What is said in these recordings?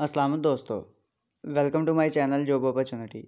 असलम दोस्तों welcome to my channel job opportunity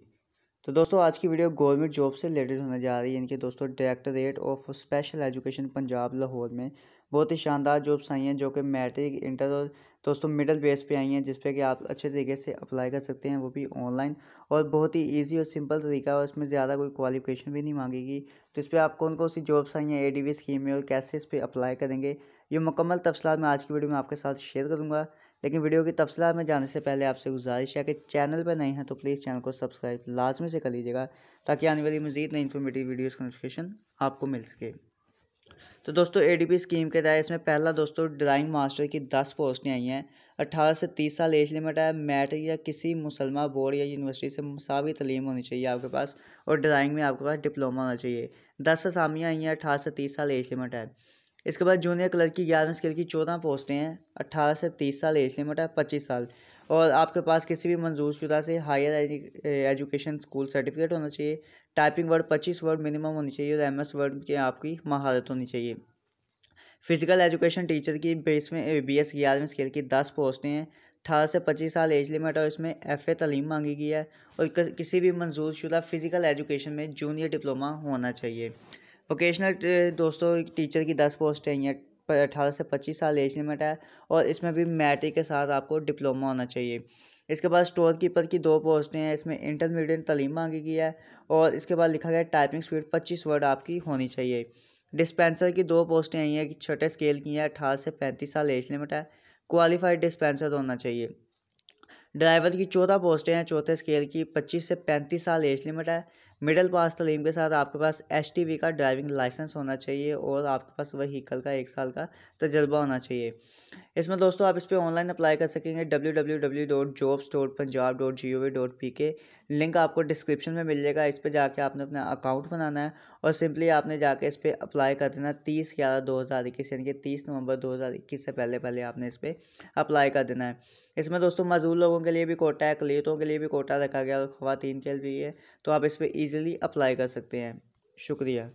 तो दोस्तों आज की वीडियो गवर्नमेंट जॉब से रिलेटेड होने जा रही है इनके दोस्तों directorate of special education Punjab Lahore में बहुत ही शानदार जॉब्स आई हैं जो कि मैट्रिक इंटर और दोस्तों मिडल बेस पे आई हैं जिस कि आप अच्छे तरीके से अप्लाई कर सकते हैं वो भी ऑनलाइन और बहुत ही ईजी और सिंपल तरीका और इसमें ज़्यादा कोई क्वालिफिकेशन भी नहीं मांगेगी तो इस पर आप कौन कौन सी जॉब्स आई हैं ए स्कीम में और कैसे इस पर अप्लाई करेंगे ये मुकम्मल तफसलत मैं आज की वीडियो में आपके साथ शेयर करूँगा लेकिन वीडियो की तफसलत में जाने से पहले आपसे गुजारिश है कि चैनल पर नहीं है तो प्लीज़ चैनल को सब्सक्राइब लाजमी से कर लीजिएगा ताकि आने वाली मजीद नई इन्फॉर्मेटिव वीडियोज़ का नोटिफिकेशन आपको मिल सके तो दोस्तों पी स्कीम के तहत इसमें पहला दोस्तों ड्राइंग मास्टर की दस पोस्टें आई हैं अट्ठारह से तीस साल एज लिमिट है मैट या किसी मुसलमान बोर्ड या यूनिवर्सिटी से मसावी तलीम होनी चाहिए आपके पास और ड्राइंग में आपके पास डिप्लोमा होना चाहिए दस असामियाँ आई हैं अठारह से तीस साल एज लिमिट है इसके बाद जूनियर क्लर्क की ग्यारहवीं स्केल की चौदह पोस्टें हैं अट्ठारह से तीस साल एज लिमिट है पच्चीस साल और आपके पास किसी भी मंजूरशुदा से हायर एजुकेशन स्कूल सर्टिफिकेट होना चाहिए टाइपिंग वर्ड पच्चीस वर्ड मिनिमम होनी चाहिए और एम एस वर्ड की आपकी महारत होनी चाहिए फिजिकल एजुकेशन टीचर की बेसवें बी एस ग्यारहवीं स्केल की दस पोस्टें हैं अठारह से पच्चीस साल एज लिमिट और इसमें एफ़ ए तलीम मांगी गई है और किसी भी मंजूरशुदा फ़िज़िकल एजुकेशन में जूनियर डिप्लोमा होना चाहिए वोकेशनल uh, दोस्तों टीचर की दस पोस्ट हैं पर अठारह से पच्चीस साल एज लिमिट है और इसमें भी मैट्रिक के साथ आपको डिप्लोमा होना चाहिए इसके बाद स्टोर कीपर की दो पोस्टें हैं इसमें इंटरमीडिएट तलीम मांगी गई है और इसके बाद लिखा गया टाइपिंग स्पीड पच्चीस वर्ड आपकी होनी चाहिए डिस्पेंसर की दो पोस्टें आई हैं कि छोटे स्केल की हैं अठारह से पैंतीस साल एज लिमिट है क्वालिफाइड डिस्पेंसर होना चाहिए ड्राइवर की चौदह पोस्टें हैं चौथे स्केल की पच्चीस से पैंतीस साल एज लिमिट है मिडल पास तलीम के साथ आपके पास एस टी वी का ड्राइविंग लाइसेंस होना चाहिए और आपके पास वहीकल का एक साल का तजर्बा होना चाहिए इसमें दोस्तों आप इस पर ऑनलाइन अप्लाई कर सकेंगे W W W dot jobs dot Punjab dot G O V dot P K link आपको डिस्क्रिप्शन में मिल जाएगा इस पर जाके आपने अपना अकाउंट बनाना है और सिंपली आपने जाके इस पर अप्लाई कर देना तीस ग्यारह दो हज़ार इक्कीस यानी कि तीस नवंबर दो हज़ार इक्कीस से पहले पहले आपने इस पर अप्लाई कर देना है इसमें दोस्तों मजदूर लोगों के लिए भी कोटा है अकलीतों के लिए भी कोटा रखा गया और ख़वान के लिए तो आप इस पर ईज़िली अप्लाई कर सकते हैं शुक्रिया